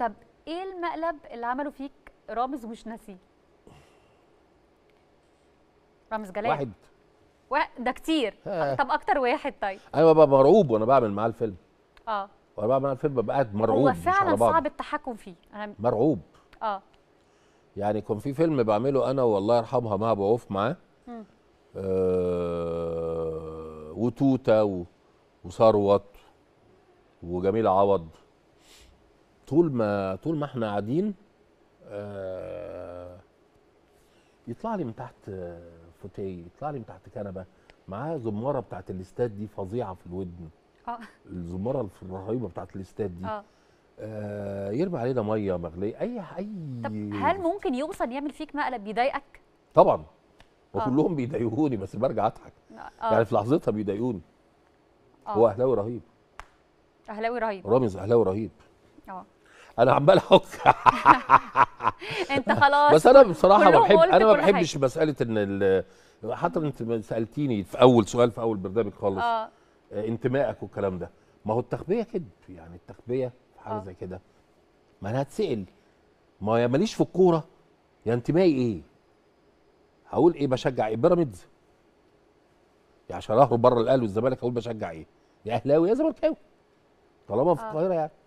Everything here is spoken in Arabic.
طب ايه المقلب اللي عمله فيك رامز مش ناسيه رامز جلال واحد و... ده كتير ها. طب اكتر واحد طيب انا أيوة، ببقى مرعوب وانا بعمل معاه الفيلم اه وانا بعمل معاه الفيلم ببقى قاعد مرعوب هو فعلا صعب التحكم فيه انا مرعوب اه يعني كان في فيلم بعمله انا والله يرحمها مع ابو عوف معاه آه، وتوته وثروت وجميل عوض طول ما طول ما احنا قاعدين آه، يطلع لي من تحت آه، فوتيه يطلع لي من تحت كنبه معاه زماره بتاعت الاستاد دي فظيعه في الودن اه الزماره الرهيبه بتاعت الاستاد دي آه. اه يرمي علينا ميه مغليه اي اي طب هل ممكن يوصل يعمل فيك مقلب يضايقك؟ طبعا وكلهم بيضايقوني بس برجع اضحك آه. يعني في لحظتها بيضايقوني آه. هو اهلاوي رهيب اهلاوي رهيب رامز اهلاوي رهيب اه انا عمال احك انت خلاص بس انا بصراحه ما بحب انا ما بحبش مساله ان حتى انت سالتيني في اول سؤال في اول برنامج خالص آه. آه. انتمائك والكلام ده ما هو التخبيه كده يعني التخبيه حاجه آه. زي كده ما انا هتسال ما يا ماليش في الكوره يا انتمائي ايه هقول ايه بشجع ايه بيراميدز يعني عشان اهرب بره الاهلي والزمالك هقول بشجع ايه يا اهلاوي يا زملكاوي طالما في آه. القاهره يعني